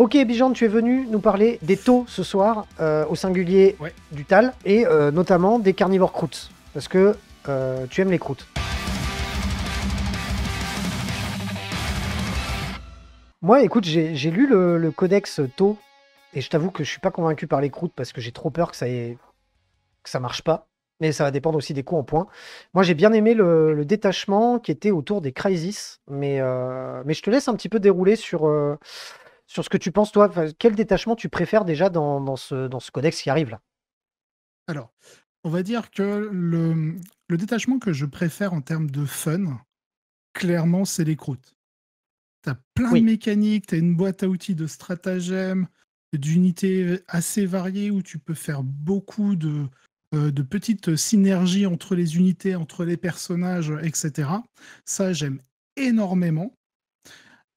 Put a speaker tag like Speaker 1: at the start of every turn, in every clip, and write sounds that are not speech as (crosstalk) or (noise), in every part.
Speaker 1: Ok, Bijan, tu es venu nous parler des taux ce soir, euh, au singulier du Tal, et euh, notamment des carnivores croûtes, parce que euh, tu aimes les croûtes. Moi, écoute, j'ai lu le, codex taux, et je t'avoue que je suis pas convaincu par les croûtes, parce que j'ai trop peur que ça, ait... que ça marche pas mais ça va dépendre aussi des coups en points. Moi, j'ai bien aimé le, détachement qui était autour des crises, mais, je te laisse un petit peu dérouler sur, sur ce que tu penses, toi, quel détachement tu préfères déjà dans, ce, dans ce codex qui arrive là
Speaker 2: Alors, on va dire que le, détachement que je préfère en termes de fun, clairement, c'est les croûtes. T'as plein de mécaniques, t'as une boîte à outils de stratagèmes, d'unités euh, assez variées où tu peux faire beaucoup de, euh, de petites synergies entre les unités, entre les personnages, etc. Ça, j'aime énormément.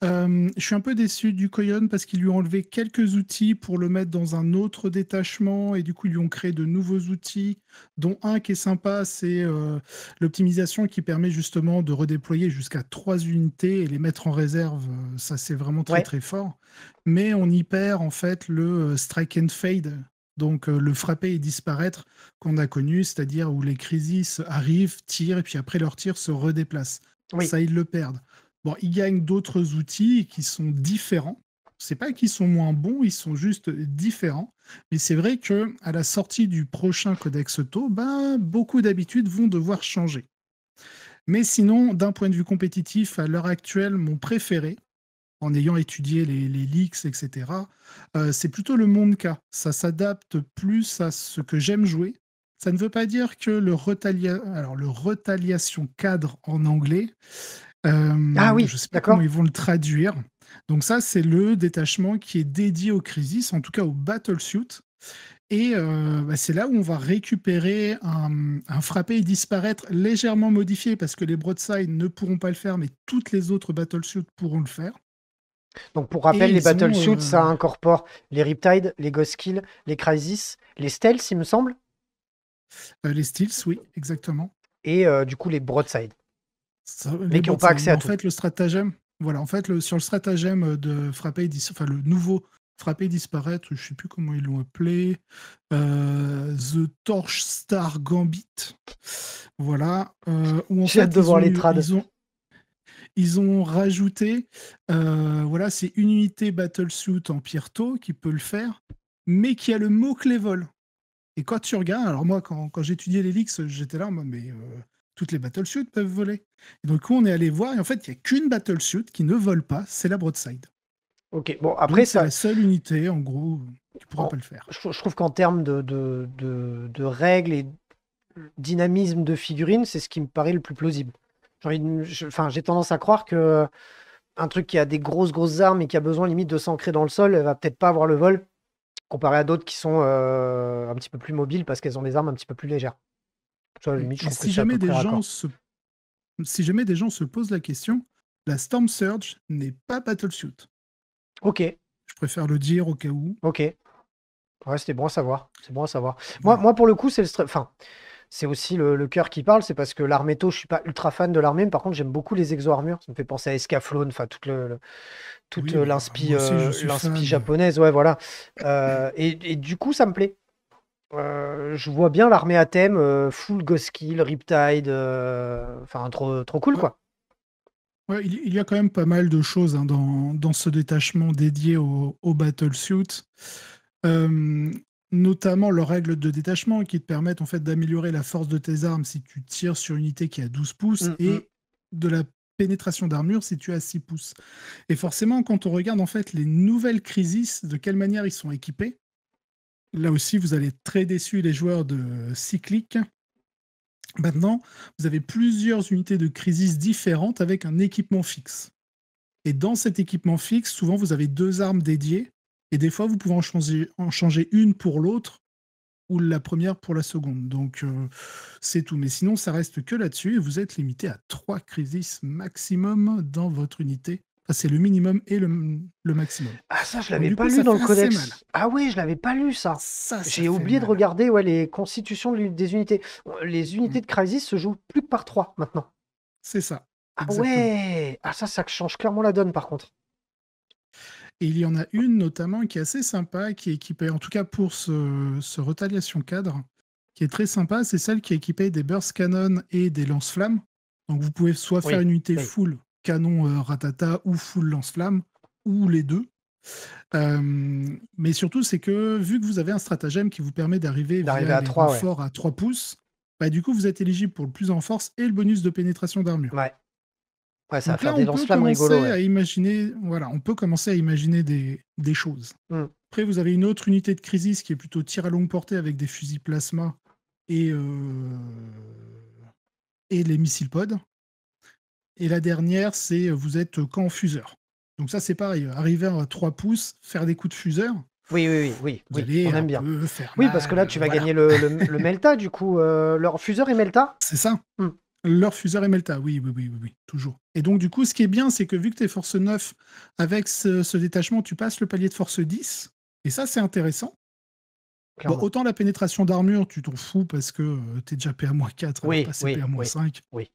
Speaker 2: Euh, je suis un peu déçu du Koyon parce qu'ils lui ont enlevé quelques outils pour le mettre dans un autre détachement et du coup ils lui ont créé de nouveaux outils, dont un qui est sympa, c'est euh, l'optimisation qui permet justement de redéployer jusqu'à trois unités et les mettre en réserve. Euh, ça c'est vraiment très très fort. Mais on y perd en fait le strike and fade, donc le frapper et disparaître qu'on a connu, c'est-à-dire où les crises arrivent, tirent et puis après leur tir se redéplacent. Ça ils le perdent. Bon, ils gagnent d'autres outils qui sont différents. C'est pas qu'ils sont moins bons, ils sont juste différents. Mais c'est vrai que à la sortie du prochain codex Auto, ben, beaucoup d'habitudes vont devoir changer. Mais sinon, d'un point de vue compétitif, à l'heure actuelle, mon préféré, en ayant étudié les, leaks, etc., euh, c'est plutôt le monde cas. Ça s'adapte plus à ce que j'aime jouer. Ça ne veut pas dire que le, Alors, le retaliation cadre en anglais euh, ah oui, je sais pas comment ils vont le traduire. Donc ça, c'est le détachement qui est dédié au Crisis, en tout cas au Battlesuit. Et euh, bah, c'est là où on va récupérer un, un, frappé et disparaître légèrement modifié parce que les broadsides ne pourront pas le faire, mais toutes les autres battlesuits pourront le faire.
Speaker 1: Donc pour rappel, les battlesuits, euh, ça incorpore les Riptide, les Ghost Kill, les Crisis, les Stealth, il me semble.
Speaker 2: les Stealth, oui, exactement.
Speaker 1: Et du coup, les broadsides mais, qui n'ont pas accès à en tout. En fait,
Speaker 2: le stratagème, voilà, en fait, le, sur le stratagème euh, de frapper, enfin, le nouveau frapper disparaître, je sais plus comment ils l'ont appelé, euh, The Torch Star Gambit. Voilà. Euh, où J'ai hâte de voir les trades. Ils ont, rajouté, voilà, c'est une unité Battlesuit en Pierto qui peut le faire, mais qui a le mot clé vol. Et quand tu regardes, alors moi, quand, quand j'étudiais l'Elix, j'étais là en mode, mais toutes les battlesuits peuvent voler. Et donc, on est allé voir, et en fait, il n'y a qu'une battlesuit qui ne vole pas, c'est la broadside. Ok, bon, après, C'est la seule unité, en gros, tu pourras pas le faire. Je, trouve qu'en termes de, règles
Speaker 1: et dynamisme de figurines, c'est ce qui me paraît le plus plausible. Enfin, j'ai tendance à croire que un truc qui a des grosses, grosses armes et qui a besoin limite de s'ancrer dans le sol, elle va peut-être pas avoir le vol comparé à d'autres qui sont euh, un petit peu plus mobiles parce qu'elles ont des armes un petit peu plus légères si jamais des gens se...
Speaker 2: si jamais des gens se posent la question, la Storm Surge n'est pas Battlesuit. Ok. Je préfère le dire au cas où. Ok. Ouais, c'était bon à savoir. C'est bon à savoir. Moi, moi, pour le coup, c'est
Speaker 1: le enfin, c'est aussi le, cœur qui parle. C'est parce que l'arméto, je suis pas ultra fan de l'armée, mais par contre, j'aime beaucoup les exo-armures. Ça me fait penser à Escaflowne, enfin, toute le, toute l'inspi, euh, japonaise. Ouais, voilà. Euh, et, du coup, ça me plaît. Euh, je vois bien l'armée à thème, euh, full Ghost Kill, Riptide, euh, enfin trop, trop cool quoi.
Speaker 2: il y a quand même pas mal de choses hein, dans, dans, ce détachement dédié au, au Battlesuit. notamment leurs règles de détachement qui te permettent en fait d'améliorer la force de tes armes si tu tires sur une unité qui a 12 pouces mm, et mm. de la pénétration d'armure si tu as 6 pouces. Et forcément, quand on regarde en fait les nouvelles crises, de quelle manière ils sont équipés, là aussi, vous allez très déçu les joueurs de cyclique. Maintenant, vous avez plusieurs unités de crisis différentes avec un équipement fixe. Et dans cet équipement fixe, souvent, vous avez deux armes dédiées. Et des fois, vous pouvez en changer, une pour l'autre ou la première pour la seconde. Donc, euh, c'est tout. Mais sinon, ça reste que là-dessus. Et vous êtes limité à trois crises maximum dans votre unité c'est le minimum et le, maximum. Ah ça, je l'avais pas lu dans le codex.
Speaker 1: Ah oui, je l'avais pas lu ça. J'ai oublié de regarder ouais, les constitutions des unités. Les unités de Crisis se jouent plus que par trois maintenant. C'est ça. Ah ouais Ah ça, ça change clairement la donne par contre.
Speaker 2: Et il y en a une notamment qui est assez sympa, qui est équipée, en tout cas pour ce, retaliation cadre, qui est très sympa, c'est celle qui est équipée des burst cannon et des lance-flammes. Donc vous pouvez soit faire une unité full canon euh, ratata ou full lance-flamme, ou les deux. Euh, mais surtout, c'est que vu que vous avez un stratagème qui vous permet d'arriver à fort à 3 pouces, bah, du coup, vous êtes éligible pour le plus en force et le bonus de pénétration d'armure. Ouais. ça faire des lance-flammes rigolos. À imaginer, voilà, on peut commencer à imaginer des, choses. Mm. Après, vous avez une autre unité de crisis qui est plutôt tir à longue portée avec des fusils plasma et, euh, et les missiles pods. Et la dernière, c'est euh, vous êtes euh, qu'en fuseur. Donc ça, c'est pareil. Euh, arriver à 3 pouces, faire des coups de fuseur.
Speaker 1: Oui, oui, oui, oui. on aime bien. oui, parce que là, tu vas gagner le, le, Melta,
Speaker 2: du coup. leur fuseur et Melta C'est ça. Hmm. Leur fuseur et Melta, oui, oui, oui, oui, toujours. Et donc, du coup, ce qui est bien, c'est que vu que tu es force 9, avec ce, détachement, tu passes le palier de force 10. Et ça, c'est intéressant. Bah, autant la pénétration d'armure, tu t'en fous parce que tu es déjà PA-4, oui, passé oui, PA-5. Oui,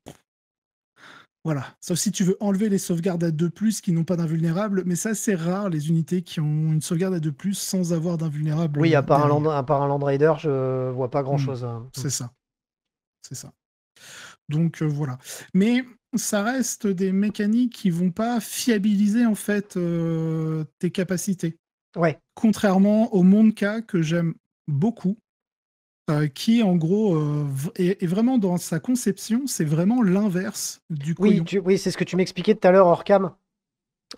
Speaker 2: voilà. Sauf si tu veux enlever les sauvegardes à 2 plus qui n'ont pas d'invulnérable, mais ça c'est rare les unités qui ont une sauvegarde à 2 plus sans avoir d'invulnérable. Oui, à part, un
Speaker 1: land, Raider, je vois pas grand chose. Hmm. Hein. Hmm. C'est
Speaker 2: ça. C'est ça. Donc euh, voilà. Mais ça reste des mécaniques qui vont pas fiabiliser en fait euh, tes capacités. Ouais. Contrairement au Monka que j'aime beaucoup, euh, qui en gros euh, est, vraiment dans sa conception, c'est vraiment l'inverse du Oui, oui
Speaker 1: c'est ce que tu m'expliquais tout à l'heure hors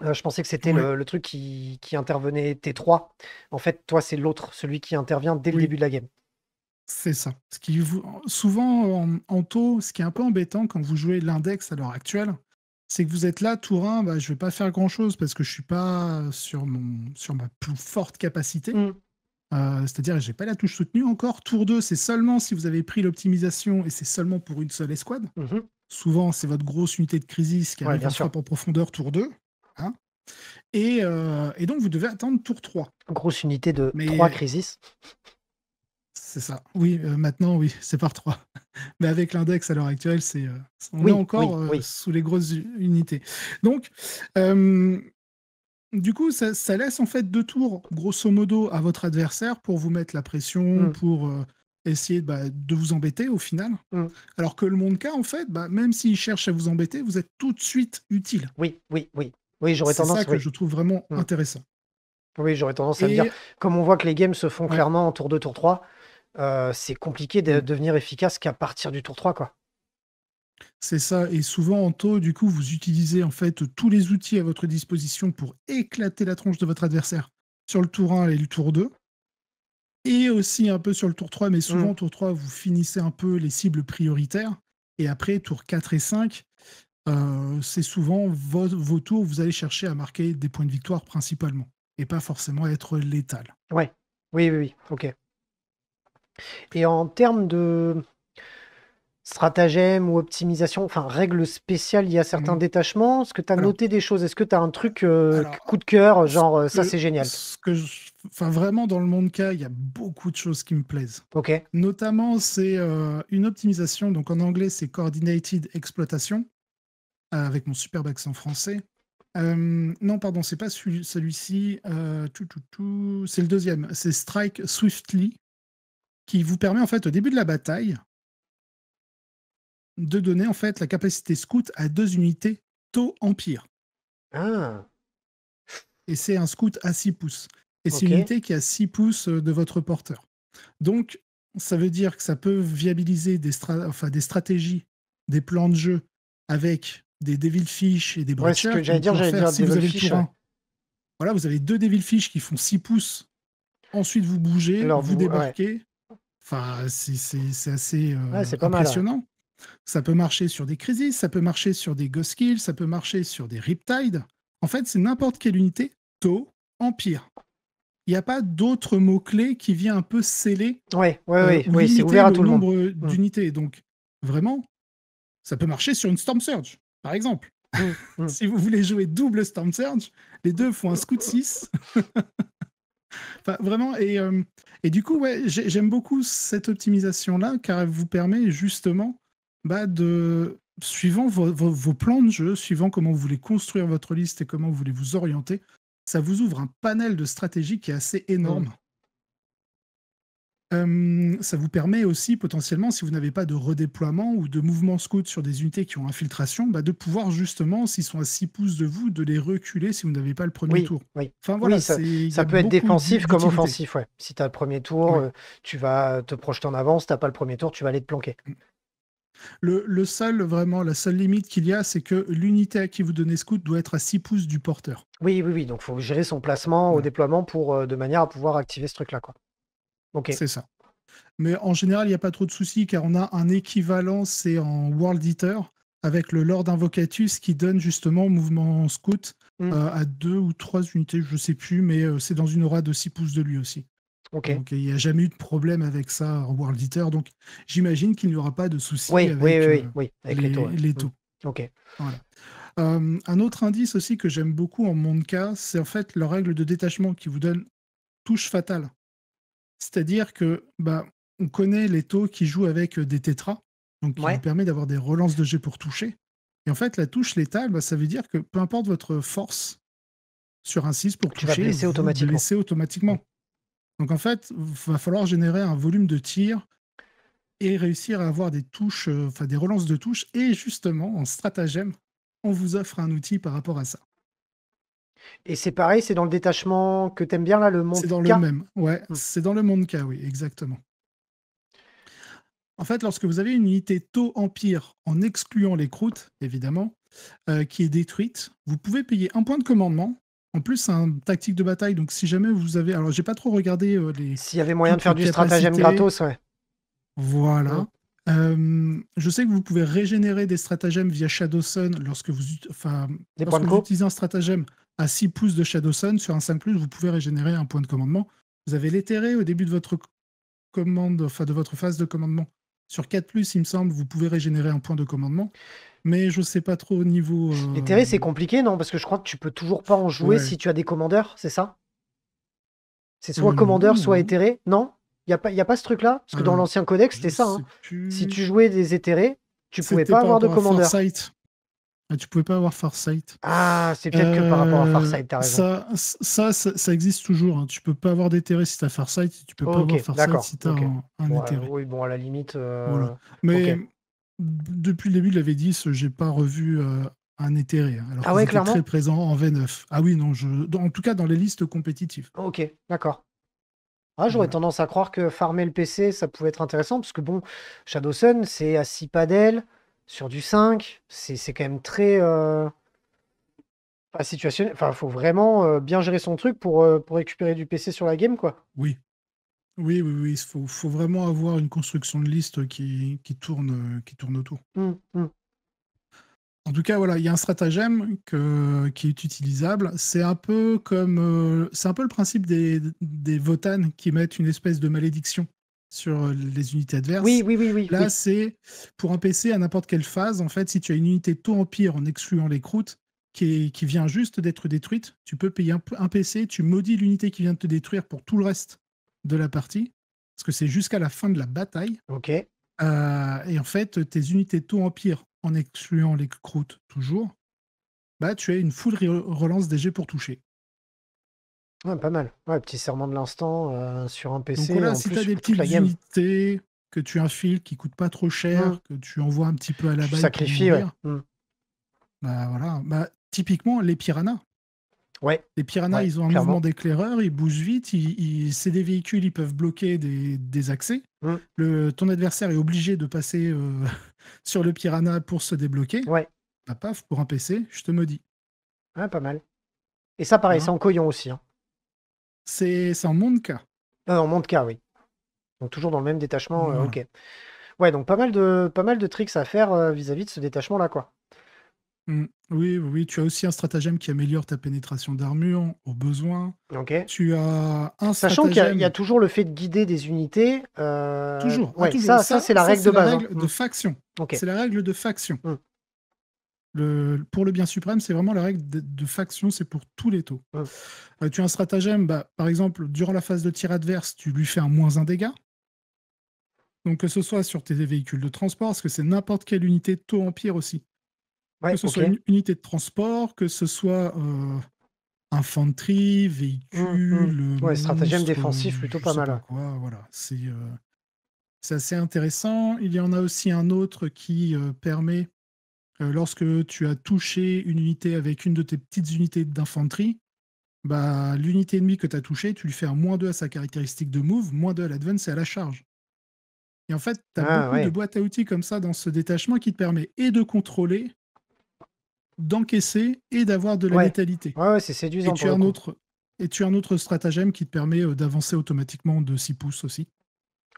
Speaker 1: euh, je pensais que c'était le, truc qui, intervenait T3. En fait, toi, c'est l'autre, celui qui intervient dès le début de la game.
Speaker 2: C'est ça. Ce qui, souvent, en, taux, ce qui est un peu embêtant quand vous jouez l'index à l'heure actuelle, c'est que vous êtes là, tour 1, bah, je ne vais pas faire grand-chose parce que je ne suis pas sur, mon, sur ma plus forte capacité. Mm. Euh, c'est-à-dire, je n'ai pas la touche soutenue encore. Tour 2, c'est seulement si vous avez pris l'optimisation et c'est seulement pour une seule escouade. Mhm. Souvent, c'est votre grosse unité de crise qui arrive ouais, en profondeur tour 2. Hein. Euh, et, donc, vous devez attendre tour 3. Grosse unité de 3 C'est ça. Oui, euh, maintenant, oui, c'est par 3. (laughs) Mais avec l'index à l'heure actuelle, c'est on est encore sous les grosses unités. Donc, du coup, ça, laisse en fait deux tours, grosso modo, à votre adversaire pour vous mettre la pression, mm. pour euh, essayer bah, de vous embêter au final. Mm. Alors que le monde cas, en fait, bah, même s'il cherche à vous embêter, vous êtes tout de suite utile. Oui, oui, oui. Oui, j'aurais tendance. C'est ça que je trouve vraiment mm. intéressant. Oui,
Speaker 1: j'aurais tendance à dire, comme on voit que les games se font clairement en tour 2, tour 3, euh, c'est compliqué de devenir efficace qu'à partir du tour 3, quoi.
Speaker 2: C'est ça. Et souvent, en taux, du coup, vous utilisez en fait tous les outils à votre disposition pour éclater la tronche de votre adversaire sur le tour 1 et le tour 2. Et aussi un peu sur le tour 3, mais souvent, mmh. tour 3, vous finissez un peu les cibles prioritaires. Et après, tour 4 et 5, euh, c'est souvent vos, tours, vous allez chercher à marquer des points de victoire principalement, et pas forcément être létal.
Speaker 1: Ouais. Oui, oui, oui, ok. Et en termes de, stratagème ou optimisation, enfin règle spéciale. il y a certains détachements Est-ce que tu as noté des choses Est-ce que tu as un truc euh, coup de cœur, genre euh, ça c'est génial ce
Speaker 2: que Enfin, vraiment, dans le monde K, il y a beaucoup de choses qui me plaisent. Okay. Notamment, c'est euh, une optimisation. Donc, en anglais, c'est Coordinated Exploitation, avec mon superbe accent français. non, pardon, c'est pas celui-ci. C'est le deuxième. C'est Strike Swiftly, qui vous permet, en fait, au début de la bataille, de donner en fait la capacité scout à deux unités taux empire. Ah. Et c'est un scout à 6 pouces. Et c'est une unité qui a 6 pouces euh, de votre porteur. Donc, ça veut dire que ça peut viabiliser des, enfin, des stratégies, des plans de jeu avec des Devil Fish et des Breachers. j'allais dire, j'allais Voilà, vous avez deux Devil Fish qui font 6 pouces. Ensuite, vous bougez, vous, débarquez. Enfin, c'est assez euh, impressionnant. Ça peut marcher sur des crises, ça peut marcher sur des Ghost ça peut marcher sur des Riptide. En fait, c'est n'importe quelle unité, taux, empire. Il n'y a pas d'autre mot-clé qui vient un peu sceller euh, c'est ouvert tout le nombre euh, hmm. d'unités. Donc, vraiment, ça peut marcher sur une Storm Surge, par exemple. Hmm, (laughs) hmm. si vous voulez jouer double Storm Surge, les deux font un scout 6. (laughs) Enfin, vraiment, et, euh, et, du coup, j'aime beaucoup cette optimisation-là, car elle vous permet justement bah de, suivant vos, plans de jeu, suivant comment vous voulez construire votre liste et comment vous voulez vous orienter, ça vous ouvre un panel de stratégie qui est assez énorme. Mmh. ça vous permet aussi potentiellement, si vous n'avez pas de redéploiement ou de mouvement scout sur des unités qui ont infiltration, bah, de pouvoir justement, s'ils sont à 6 pouces de vous, de les reculer si vous n'avez pas le premier tour. Enfin, voilà, ça, peut être défensif comme offensif.
Speaker 1: Si tu as le premier tour, euh, tu vas te projeter en avance, si tu n'as pas le premier tour, tu vas aller te planquer. Mmh.
Speaker 2: Le, seul, vraiment, la seule limite qu'il y a, c'est que l'unité à qui vous donnez scout doit être à 6 pouces du porteur.
Speaker 1: Oui, oui, oui. Donc, il faut gérer son placement au déploiement pour, euh, de manière à pouvoir activer ce truc-là. C'est ça.
Speaker 2: Mais en général, il n'y a pas trop de soucis car on a un équivalent, c'est en World Eater, avec le Lord Invocatus qui donne justement mouvement scout mmh. euh, à deux ou trois unités, je ne sais plus, mais euh, c'est dans une aura de 6 pouces de lui aussi il n'y a jamais eu de problème avec ça en World Eater. Donc, j'imagine qu'il n'y aura pas de souci oui, avec, oui, oui, euh, oui, avec les, taux. Mm. Euh, un autre indice aussi que j'aime beaucoup en cas, c'est en fait la règle de détachement qui vous donne touche fatale. C'est-à-dire que bah, on connaît les taux qui jouent avec euh, des tétras, donc qui vous permet d'avoir des relances de jet pour toucher. Et en fait, la touche létale, bah, ça veut dire que peu importe votre force sur un 6 pour toucher, vous automatiquement. Vous automatiquement. Donc en fait, il va falloir générer un volume de tir et réussir à avoir des touches, euh, enfin des relances de touches. Et justement, en stratagème, on vous offre un outil par rapport à ça.
Speaker 1: Et c'est pareil, c'est dans le détachement que aimes bien là,
Speaker 2: le monde. C'est dans le même, ouais. Hmm. C'est dans le monde K, oui, exactement. En fait, lorsque vous avez une unité taux empire, en excluant les croûtes, évidemment, euh, qui est détruite, vous pouvez payer un point de commandement en plus, c'est un tactique de bataille. Donc, si jamais vous avez. Alors, j'ai pas trop regardé euh, les. S'il y avait moyen de faire du stratagème gratos, ouais. Voilà. Mm. Euh, je sais que vous pouvez régénérer des stratagèmes via Sun lorsque vous, enfin, lorsque vous utilisez un stratagème à 6 pouces de Shadow Sun Sur un 5, vous pouvez régénérer un point de commandement. Vous avez l'éthéré au début de votre commande, enfin de votre phase de commandement sur 4, il me semble, vous pouvez régénérer un point de commandement. Mais je sais pas trop au niveau. Euh...
Speaker 1: c'est compliqué, non Parce que je crois que tu peux toujours pas en jouer si tu as des commandeurs, c'est ça C'est soit euh, commandeur, soit éthéré, non Il n'y a, a, pas ce truc-là Parce que dans l'ancien codex, c'était ça. Hein. Si tu jouais des éthérés, tu pouvais pas avoir de commandeur.
Speaker 2: Ah, tu pouvais pas avoir Farsight. Ah, c'est peut-être que par rapport à euh, Farsight, t'as raison. Ça, ça, existe toujours. Hein. Tu peux pas avoir d'éthéré si t'as Farsight, tu peux pas avoir Farsight si t'as un, Ethereum. bon,
Speaker 1: oui, bon, à la limite. Euh, Mais
Speaker 2: depuis le début de la V10, j'ai pas revu euh, un éthéré. Alors ah ouais, clairement. très présent en V9. Ah oui, non, je... en tout cas dans les listes compétitives.
Speaker 1: Ok, d'accord. Ah, j'aurais tendance à croire que farmer le PC, ça pouvait être intéressant, parce que bon, Shadow Sun, c'est à 6 padels sur du 5, c'est quand même très euh, pas situationnel. Enfin, faut vraiment euh, bien gérer son truc pour, euh, pour récupérer du PC sur la game, quoi.
Speaker 2: Oui. Oui, oui, oui. Il faut, vraiment avoir une construction de liste qui, tourne, qui tourne autour. Mmh, mmh. En tout cas, voilà, il y a un stratagème que, qui est utilisable. C'est un peu comme euh, c'est un peu le principe des, des votanes qui mettent une espèce de malédiction sur euh, les unités adverses. Oui, oui, oui. oui Là, c'est pour un PC à n'importe quelle phase. En fait, si tu as une unité tout empire en excluant les croûtes qui, qui vient juste d'être détruite, tu peux payer un, PC, tu maudis l'unité qui vient de te détruire pour tout le reste de la partie, parce que c'est jusqu'à la fin de la bataille. Ok. Euh, et en fait, tes unités taux empire en excluant les croûtes toujours, bah, tu as une full relance des jets pour toucher. Ouais, pas mal. Ouais,
Speaker 1: petit serment de l'instant euh, sur un PC. Donc si tu t'as des petites
Speaker 2: unités que tu infiles qui coûtent pas trop cher, mmh. que tu envoies un petit peu à la balle. Sacrifie, ouais. Mmh. Bah voilà. Bah, typiquement, les piranhas. Ouais. Les piranhas, ils ont un mouvement d'éclaireur, ils bougent vite, ils, c'est des véhicules, ils peuvent bloquer des, accès. Mmh. Le, ton adversaire est obligé de passer euh, (laughs) sur le piranha pour se débloquer. Ouais. Bah paf, pour un PC, je te maudis. Ouais, ah, pas mal. Et ça, pareil, c'est en coyon aussi. Hein.
Speaker 1: C'est en monde Ah, en cas. oui. Donc toujours dans le même détachement, euh, ok. Ouais, donc pas mal de, pas mal de tricks à faire euh, vis-à-vis de ce détachement-là, quoi.
Speaker 2: Mmh. oui, oui, tu as aussi un stratagème qui améliore ta pénétration d'armure au besoin. Ok. Tu as un Sachant qu'il y, a toujours le fait de guider des unités.
Speaker 1: Euh,
Speaker 2: toujours. Ah, ça, c'est la règle de base. Hein. de mmh. faction. C'est la règle de faction. Mmh pour le bien suprême, c'est vraiment la règle de, faction, c'est pour tous les taux. Euh, tu as un stratagème, bah, par exemple, durant la phase de tir adverse, tu lui fais un moins un dégât. Donc que ce soit sur tes véhicules de transport, parce que c'est n'importe quelle unité taux empire aussi. que ce soit une unité de transport, que ce soit euh, infanterie, véhicule. Mmh, mmh. Ouais, stratagème défensif plutôt pas mal. Quoi, voilà, euh, c'est assez intéressant. Il y en a aussi un autre qui permet euh, lorsque tu as touché une unité avec une de tes petites unités d'infanterie, bah, l'unité ennemie que tu as touchée, tu lui fais un moins 2 à sa caractéristique de move, moins 2 à l'advance et à la charge. Et en fait, tu as ah, beaucoup de boîtes à outils comme ça dans ce détachement qui te permet et de contrôler, d'encaisser et d'avoir de la létalité. Ouais, c'est séduisant. Et tu, as un autre, et tu un autre stratagème qui te permet euh, d'avancer automatiquement de 6 pouces aussi.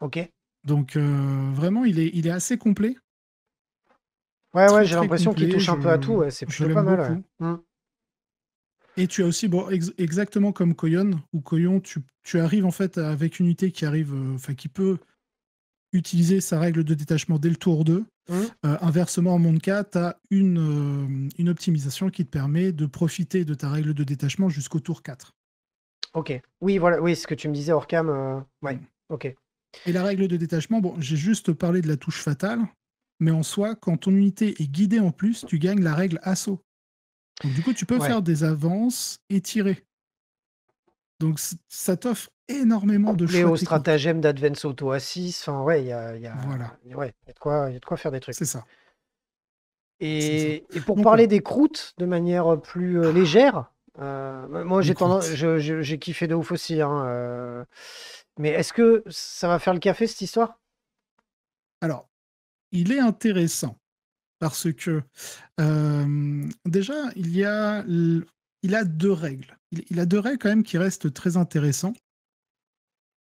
Speaker 2: Ok. Donc euh, vraiment, il est assez complet. Ouais, ouais, j'ai l'impression qu'il touche un peu à tout. c'est plutôt pas mal. Mm. Et tu as aussi, bon, exactement comme Coyon ou Coyon tu, arrives en fait avec une unité qui arrive, euh, enfin qui peut utiliser sa règle de détachement dès le tour 2. Mm. Euh, inversement, en 4 tu as une, euh, une optimisation qui te permet de profiter de ta règle de détachement jusqu'au tour 4.
Speaker 1: Ok. Oui, voilà, oui, ce que tu me disais, Orcam. ouais, mm. ok.
Speaker 2: Et la règle de détachement, bon, j'ai juste parlé de la touche fatale mais en soi, quand ton unité est guidée en plus, tu gagnes la règle assaut. du coup, tu peux faire des avances et tirer. Donc, ça t'offre énormément de choses. au
Speaker 1: stratagème d'Advance Auto à enfin, ouais, il y a, ouais, y, de quoi, de quoi faire des trucs. C'est ça. Et, pour parler des croûtes de manière euh, plus euh, légère, euh, moi j'ai tendance, j'ai kiffé de ouf aussi. Hein, mais est-ce que ça va faire le café cette histoire
Speaker 2: Alors, il est intéressant parce que déjà, il y a, il a deux règles. Il, a deux règles quand même qui restent très intéressantes.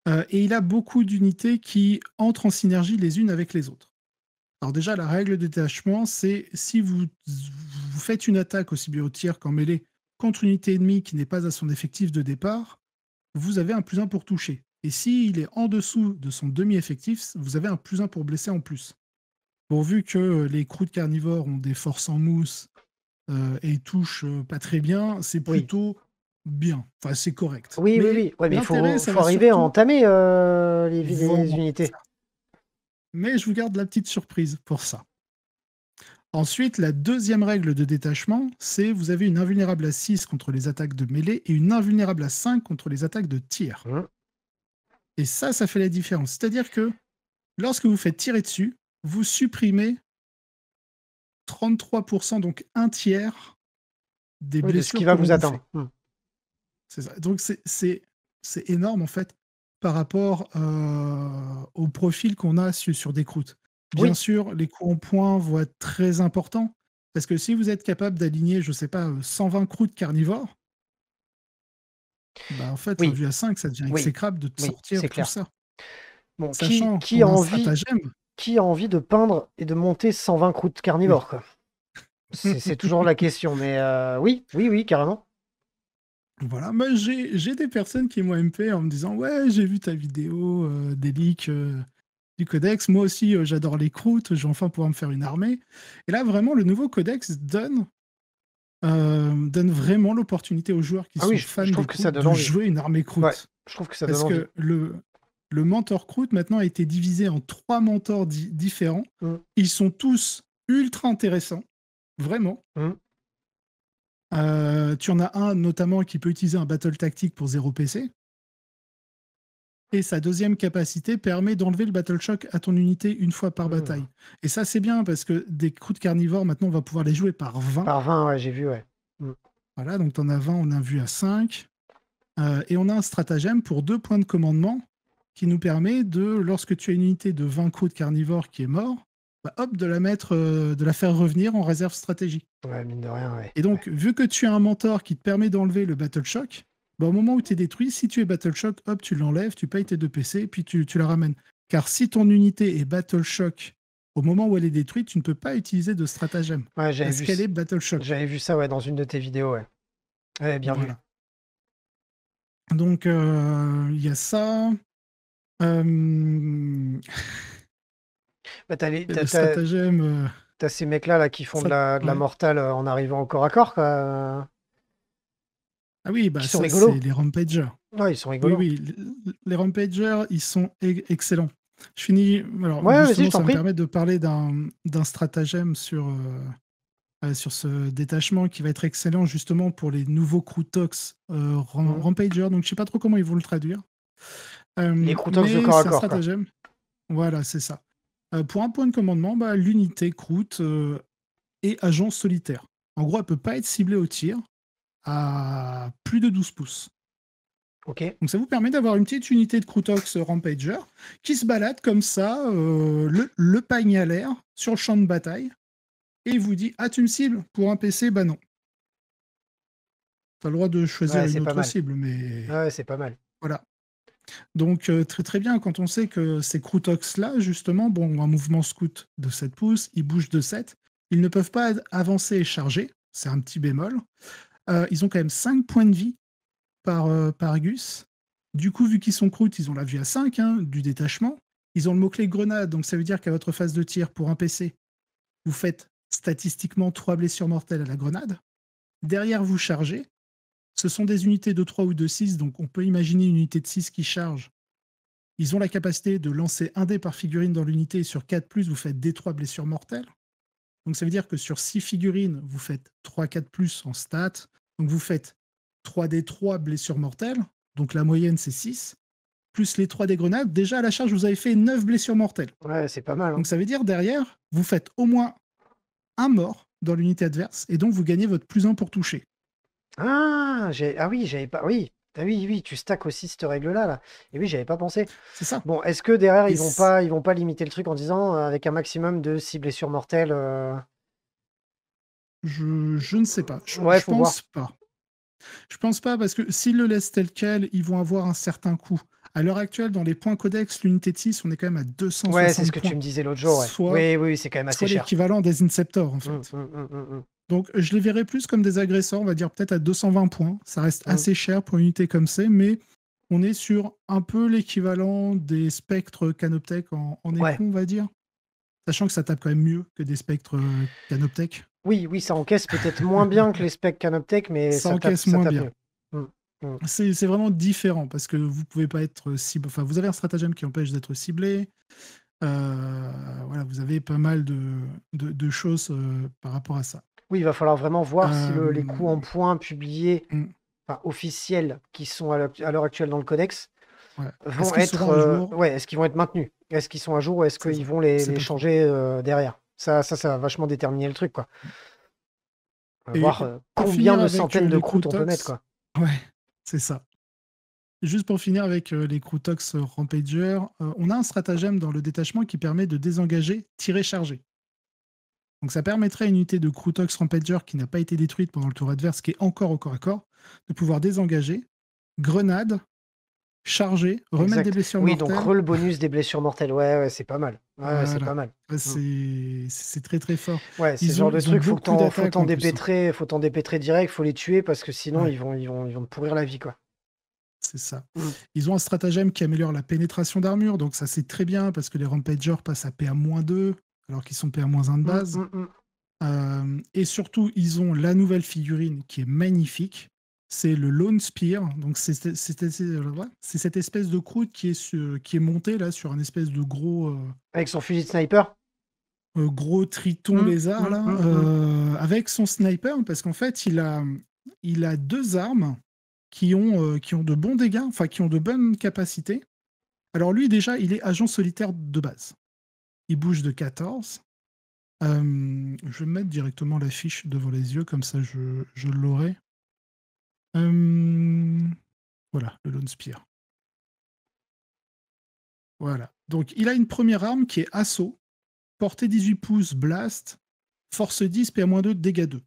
Speaker 2: Euh, et il a beaucoup d'unités qui entrent en synergie les unes avec les autres. Alors déjà, la règle de détachement, c'est si vous, faites une attaque aussi bien au tir qu'en mêlée contre une unité ennemie qui n'est pas à son effectif de départ, vous avez un plus 1 pour toucher. Et s'il est en dessous de son demi-effectif, vous avez un plus 1 pour blesser en plus. Bon, vu que les croûtes carnivores ont des forces en mousse euh, et touchent euh, pas très bien, c'est plutôt bien. Enfin, c'est correct. Oui, oui, oui. mais il faut, arriver à entamer euh, les, unités. Mais je vous garde la petite surprise pour ça. Ensuite, la deuxième règle de détachement, c'est vous avez une invulnérable à 6 contre les attaques de mêlée et une invulnérable à 5 contre les attaques de tir. Mmh. Et ça, ça fait la différence. C'est-à-dire que lorsque vous faites tirer dessus, vous supprimez 33%, donc un tiers des blessures. ce qui va vous attendre. Mmh. C'est Ça. Donc c'est énorme en fait par rapport euh, au profil qu'on a sur des croûtes. Bien sûr, les coups en points vont être très importants parce que si vous êtes capable d'aligner, je sais pas, 120 euh, croûtes carnivores, bah, en fait, vu à 5, ça devient exécrable de sortir tout ça. Sachant qui, qui a envie qui
Speaker 1: a envie de peindre et de monter 120 croûtes carnivores C'est toujours la question, mais euh, oui, oui, oui, carrément.
Speaker 2: Voilà, moi j'ai des personnes qui m'ont MP en me disant Ouais, j'ai vu ta vidéo euh, des leaks euh, du codex. Moi aussi, j'adore les croûtes, je enfin pouvoir me faire une armée. Et là, vraiment, le nouveau codex donne, donne vraiment l'opportunité aux joueurs qui ah sont fans de jouer une armée croûte. je trouve que ça Parce que le, le mentor Croûte maintenant a été divisé en trois mentors différents. Mm. Ils sont tous ultra intéressants, vraiment. Mm. Euh, tu en as un notamment qui peut utiliser un battle tactique pour 0 PC. Et sa deuxième capacité permet d'enlever le battle shock à ton unité une fois par mm. bataille. Et ça, c'est bien parce que des croûtes carnivores, maintenant, on va pouvoir les jouer par 20. Par 20, ouais, j'ai vu, ouais. Voilà, donc en as 20, on a vu à 5. Euh, et on a un stratagème pour deux points de commandement qui nous permet de, lorsque tu as une unité de 20 coups de carnivore qui est mort, bah, hop, de la mettre, euh, de la faire revenir en réserve stratégique. Et donc, vu que tu as un mentor qui te permet d'enlever le Battle Shock, bah, au moment où tu es détruit, si tu es Battle Shock, hop, tu l'enlèves, tu payes tes deux PC, puis tu, la ramènes. Car si ton unité est Battle Shock au moment où elle est détruite, tu ne peux pas utiliser de stratagème. Ouais, j'avais qu'elle est Battle Shock.
Speaker 1: J'avais vu ça ouais, dans une de tes vidéos, ouais. bien vu.
Speaker 2: Donc, euh, il y a ça. (laughs)
Speaker 1: Bah, euh, t'as ces mecs-là là, qui font de la, mortale euh, en arrivant au corps à corps. Euh. Ah oui, bah, c'est les Rampagers. ils sont Oui,
Speaker 2: oui, les Rampagers, ils sont excellents. Je finis. Alors, ça me permet de parler d'un, stratagème sur, sur ce détachement qui va être excellent justement pour les nouveaux Croutox mmh. Rampagers. Donc, je sais pas trop comment ils vont le traduire. Euh, Les Voilà, c'est ça. Euh, pour un point de commandement, bah, l'unité croûte est euh, agent solitaire. En gros, elle peut pas être ciblée au tir à plus de 12 pouces. Donc ça vous permet d'avoir une petite unité de Croutox Rampager qui se balade comme ça, le, le, à l'air, sur le champ de bataille, et vous dit Ah, tu me cibles Pour un PC, bah non. T'as le droit de choisir une autre cible, mais. Ouais, c'est pas mal. Voilà. Donc euh, très très bien quand on sait que ces Croutox là justement bon ont un mouvement scout de 7 pouces, ils bougent de 7, ils ne peuvent pas avancer et charger, c'est un petit bémol. Euh, ils ont quand même 5 points de vie par, euh, par Gus. Du coup, vu qu'ils sont croûtes, ils ont la vue à 5 hein, du détachement. Ils ont le mot-clé grenade, donc ça veut dire qu'à votre phase de tir pour un PC, vous faites statistiquement 3 blessures mortelles à la grenade. Derrière, vous chargez. Ce sont des unités de 3 ou de 6, donc on peut imaginer une unité de 6 qui charge. Ils ont la capacité de lancer un dé par figurine dans l'unité et sur 4 plus, vous faites des 3 blessures mortelles. Donc ça veut dire que sur 6 figurines, vous faites 3 4 plus en stats. Donc vous faites 3 d 3 blessures mortelles. Donc la moyenne c'est 6 plus les 3 des grenades. Déjà à la charge, vous avez fait 9 blessures mortelles. Ouais, c'est pas mal. Hein. Donc ça veut dire derrière, vous faites au moins un mort dans l'unité adverse et donc vous gagnez votre plus 1 pour toucher.
Speaker 1: Ah, j'ai... ah oui, j'avais pas. Oui, ah oui, oui, tu stacks aussi cette règle-là. Là. Et oui, j'avais pas pensé. C'est ça. Bon, est-ce que derrière, ils vont, pas, ils vont pas limiter le truc en disant euh, avec un maximum de cibles blessures mortelles euh
Speaker 2: Je, je ne sais pas. Je, pense pas. Je pense pas parce que s'ils le laissent tel quel, ils vont avoir un certain coût. À l'heure actuelle, dans les points codex, l'unité 6, on est quand même à Ouais, c'est ce que tu me disais l'autre jour. Soit, Oui,
Speaker 1: c'est quand même assez cher. l'équivalent
Speaker 2: des Inceptors, en mmh,
Speaker 1: fait. Mmh, mmh,
Speaker 2: donc je les verrais plus comme des agresseurs, on va dire peut-être à 220 points. Ça reste assez cher pour une unité comme c'est, mais on est sur un peu l'équivalent des spectres Canoptech en, en on va dire. Sachant que ça tape quand même mieux que des spectres euh, Canoptech.
Speaker 1: Oui, oui, ça encaisse peut-être moins bien que les spectres Canoptech, mais ça, encaisse moins bien.
Speaker 2: Hum, hum. C'est vraiment différent parce que vous pouvez pas être cible. Enfin, vous avez un stratagème qui empêche d'être ciblé. Euh, voilà, vous avez pas mal de, choses euh, par rapport à ça.
Speaker 1: Oui, il va falloir vraiment voir si les euh, coûts en points publiés, mm. officiels, qui sont à l'heure actuelle dans le codex, vont être. Euh, est-ce qu'ils vont être maintenus Est-ce qu'ils sont à jour ou est-ce qu'ils vont les, changer euh, derrière ça, ça, ça va vachement déterminer le truc, quoi.
Speaker 2: voir combien de centaines de coups croûtes on peut mettre, quoi. Ouais, c'est ça. Juste pour finir avec les Croutox Rampager, on a un stratagème dans le détachement qui permet de désengager, tirer, charger. Donc ça permettrait à une unité de Krutox Rampager qui n'a pas été détruite pendant le tour adverse, qui est encore au corps à corps, de pouvoir désengager, grenade, charger, remettre des blessures mortelles. Oui, donc re le
Speaker 1: bonus des blessures mortelles. Ouais, ouais c'est pas mal. c'est pas mal.
Speaker 2: C'est très très fort. Ouais, c'est genre de truc, faut t'en hein. dépêtrer,
Speaker 1: faut t'en dépêtrer direct, faut les tuer parce que sinon ils vont ils vont te pourrir la vie quoi.
Speaker 2: C'est ça. Mm. Ils ont un stratagème qui améliore la pénétration d'armure, donc ça c'est très bien parce que les rampagers passent à PA-2, alors qu'ils sont pa 1 de mm, base. Mm, mm. Euh, et surtout, ils ont la nouvelle figurine qui est magnifique. C'est le Lone Spear. Donc, c'est cette euh, espèce de croûte qui est, montée là sur un espèce de gros. Euh,
Speaker 1: avec son fusil de sniper
Speaker 2: Gros triton lézard, avec son sniper, parce qu'en fait, il a, deux armes qui ont, qui ont de bons dégâts, enfin, qui ont de bonnes capacités. Alors, lui, déjà, il est agent solitaire de base il bouge de 14. je vais mettre directement la fiche devant les yeux, comme ça je, l'aurai. voilà, le Lone Spear. Voilà. Donc il a une première arme qui est assaut, portée 18 pouces, blast, force 10, PA-2, dégâts 2.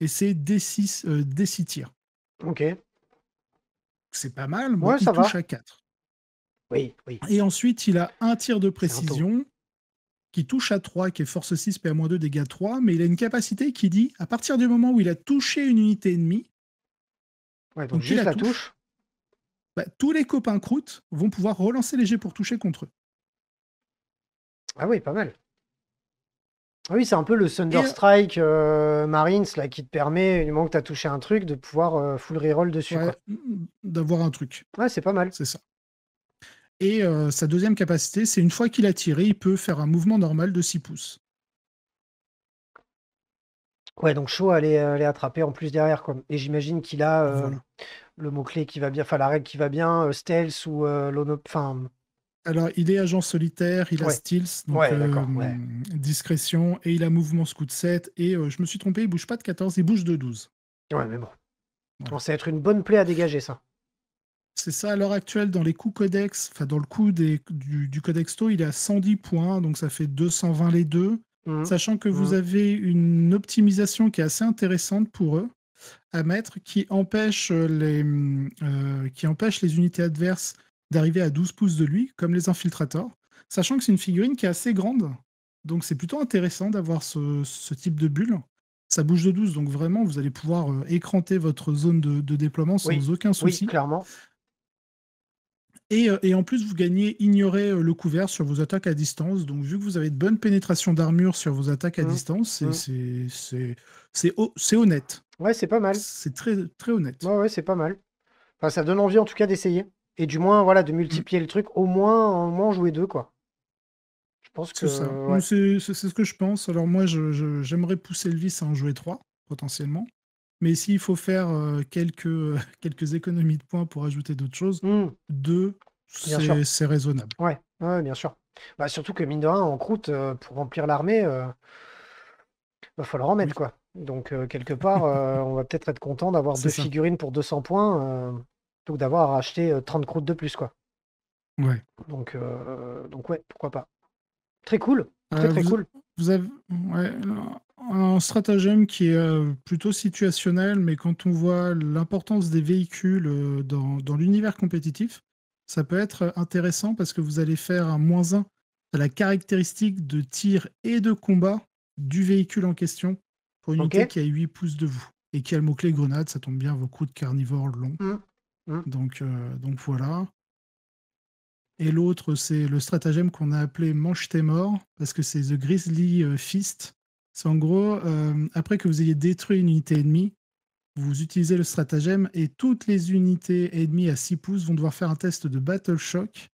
Speaker 2: Et c'est D6, euh, D6 tirs. Ok. C'est pas mal, moi ça touche à 4. Oui, oui. Et ensuite, il a un tir de précision qui touche à 3, qui est force 6, PA-2, dégâts 3, mais il a une capacité qui dit à partir du moment où il a touché une unité ennemie, ouais, donc, juste la, touche, bah, tous les copains croûtes vont pouvoir relancer les jets pour toucher contre eux. Ah oui, pas
Speaker 1: mal. Ah oui, c'est un peu le Thunderstrike euh, strike euh, Marines là, qui te permet,
Speaker 2: du moment que tu as touché un truc, de pouvoir euh, full reroll dessus. D'avoir un truc. Ouais, c'est pas mal. C'est ça. Et euh, sa deuxième capacité, c'est une fois qu'il a tiré, il peut faire un mouvement normal de 6 pouces.
Speaker 1: Ouais, donc chaud à aller attraper en plus derrière. Quoi. Et j'imagine qu'il a euh, le mot-clé qui va bien, enfin la règle qui va bien, euh,
Speaker 2: Stealth ou Enfin... Alors, il est agent solitaire, il a Stealth, donc, discrétion, et il a mouvement scout 7. Et je me suis trompé, il bouge pas de 14, il bouge de 12. Ouais, mais bon ça va être une bonne plaie à dégager, ça. C'est ça, à l'heure actuelle, dans les coûts codex, enfin dans le coût du, codexto, il est à 110 points, donc ça fait 220 les deux. Mmh. Sachant que vous mmh. avez une optimisation qui est assez intéressante pour eux à mettre, qui empêche euh, les, euh, qui empêche les unités adverses d'arriver à 12 pouces de lui, comme les infiltrators. Sachant que c'est une figurine qui est assez grande, donc c'est plutôt intéressant d'avoir ce, type de bulle. Ça bouge de 12, donc vraiment, vous allez pouvoir euh, écranter votre zone de, déploiement sans aucun souci. clairement. Euh, et, en plus, vous gagnez ignorer euh, le couvert sur vos attaques à distance. Donc, vu que vous avez de bonnes pénétrations d'armure sur vos attaques à mmh. distance, c'est mmh. c'est honnête.
Speaker 1: Ouais, c'est pas mal. C'est très, très honnête. Ouais, ouais c'est pas mal. ça donne envie en tout cas d'essayer. Et du moins, voilà, de multiplier le truc, au moins, au moins jouer deux, quoi. Je pense que. C'est
Speaker 2: c'est ce que je pense. Alors, moi, j'aimerais pousser le vice à en jouer trois, potentiellement. Mais s'il faut faire euh, quelques, euh, (laughs) quelques économies de points pour ajouter d'autres choses, hmm. deux,
Speaker 1: c'est raisonnable. Ouais, ouais, bien sûr. Bah, surtout que mine de rien, en croûte, euh, pour remplir l'armée, il va bah, falloir en mettre, quoi. Donc quelque part, (laughs) on va peut-être être, content d'avoir deux figurines pour 200 points, plutôt que d'avoir acheté 30 croûtes
Speaker 2: de plus, quoi. Ouais.
Speaker 1: Donc, donc ouais, pourquoi pas.
Speaker 2: Très cool. Très très cool. Vous avez... ouais, un stratagème qui est euh, plutôt situationnel, mais quand on voit l'importance des véhicules euh, dans, l'univers compétitif, ça peut être intéressant parce que vous allez faire un moins 1 à la caractéristique de tir et de combat du véhicule en question pour une unité qui a 8 pouces de vous et qui a le mot-clé grenade, ça tombe bien, vos coups de carnivore long. Mmh. Mmh. Donc, euh, donc voilà. Et l'autre, c'est le stratagème qu'on a appelé Manche tes morts, parce que c'est The Grizzly Fist. C'est en gros, euh, après que vous ayez détruit une unité ennemie, vous utilisez le stratagème et toutes les unités ennemies à 6 pouces vont devoir faire un test de Battle Shock.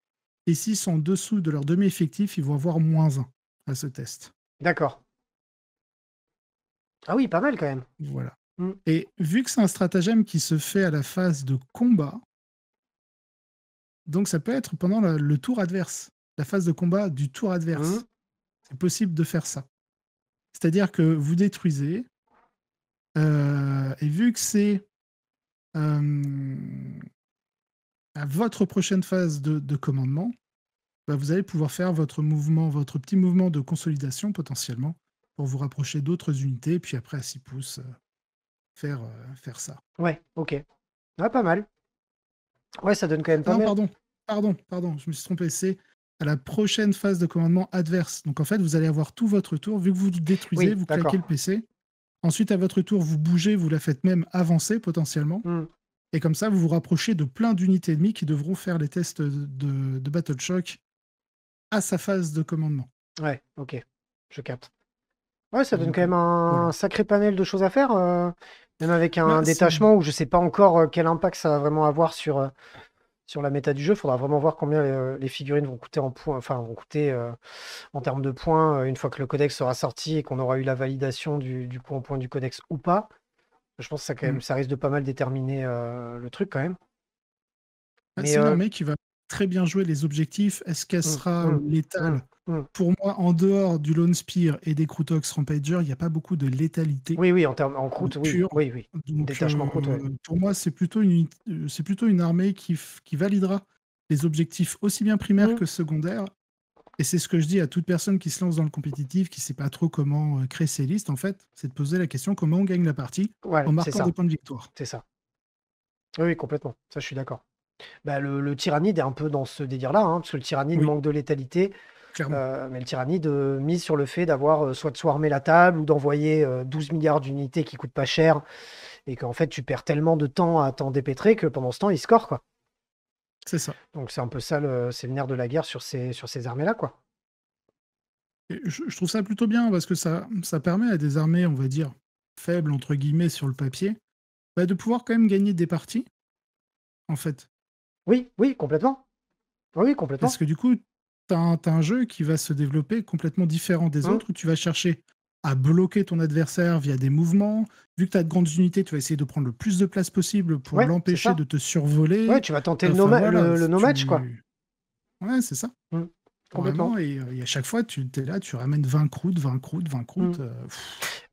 Speaker 2: Et s'ils sont en dessous de leur demi-effectif, ils vont avoir moins 1 à ce test. D'accord.
Speaker 1: Ah oui, pas mal quand même.
Speaker 2: Voilà. Hmm. Et vu que c'est un stratagème qui se fait à la phase de combat, donc ça peut être pendant le, tour adverse, la phase de combat du tour adverse. Hmm. C'est possible de faire ça. C'est-à-dire que vous détruisez, euh, et vu que c'est euh, à votre prochaine phase de, commandement, bah, vous allez pouvoir faire votre mouvement, votre petit mouvement de consolidation potentiellement pour vous rapprocher d'autres unités, puis après à 6 pouces, euh, faire, faire ça.
Speaker 1: Ouais, ok. Ouais, pas mal. Ouais, ça donne quand même pas mal. Pardon,
Speaker 2: pardon, pardon, je me suis trompé. C'est à la prochaine phase de commandement adverse. Donc en fait, vous allez avoir tout votre tour, vu que vous détruisez, vous claquez le PC. Ensuite, à votre tour, vous bougez, vous la faites même avancer potentiellement. Hmm. Et comme ça, vous vous rapprochez de plein d'unités ennemies qui devront faire les tests de, Battle Shock à sa phase de commandement. Ouais, ok, je capte.
Speaker 1: Ouais, ça donne quand même un sacré panel de choses à faire, euh, même avec un bah, détachement où je sais pas encore euh, quel impact ça va vraiment avoir sur, euh, sur la méta du jeu. Il faudra vraiment voir combien euh, les, figurines vont coûter en points, enfin euh, en termes de points euh, une fois que le codex sera sorti et qu'on aura eu la validation du, point en du codex ou pas. Je pense que ça, quand même, mm. ça risque de pas mal déterminer le truc quand même. Ah, c'est un mec
Speaker 2: qui va très bien jouer les objectifs. Est-ce qu'elle mm. sera mm. létale Mm. Pour moi, en dehors du Lone Spear et des Croutox Rampager, il n'y a pas beaucoup de létalité.
Speaker 1: Oui, oui, en termes en oui,
Speaker 2: oui, Détachement euh, Pour moi, c'est plutôt une, euh, c'est plutôt une armée qui, qui validera les objectifs aussi bien primaires mm. que secondaires. Et c'est ce que je dis à toute personne qui se lance dans le compétitif, qui ne sait pas trop comment euh, créer ses listes, en fait, c'est de poser la question comment on gagne la partie en marquant des points
Speaker 1: de victoire. C'est ça. Oui, complètement. Ça, je suis d'accord. Bah, le, Tyrannide est un peu dans ce délire-là, hein, parce que le Tyrannide manque de létalité. Euh, mais le tyrannie de mise sur le fait d'avoir euh, soit de swarmer la table ou d'envoyer 12 euh, milliards d'unités qui coûtent pas cher et qu'en fait tu perds tellement de temps à t'en dépêtrer que pendant ce temps ils score quoi. C'est ça. Donc c'est un peu ça le, c'est le nerf de la guerre sur ces, sur ces armées là quoi.
Speaker 2: je, trouve ça plutôt bien parce que ça, ça permet à des armées, on va dire, faibles entre guillemets sur le papier, bah, de pouvoir quand même gagner des parties en fait. Oui, oui, complètement. Oui, complètement. Parce que du coup, t'as un jeu qui va se développer complètement différent des hein autres, où tu vas chercher à bloquer ton adversaire via des mouvements. Vu que tu as de grandes unités, tu vas essayer de prendre le plus de place possible pour l'empêcher de te survoler. Ouais, tu vas tenter le, no match, quoi. Ouais, c'est ça. Mmh, et, à chaque fois, tu es là, tu ramènes 20 croûtes, 20 croûtes, 20 mmh. croûtes. Euh,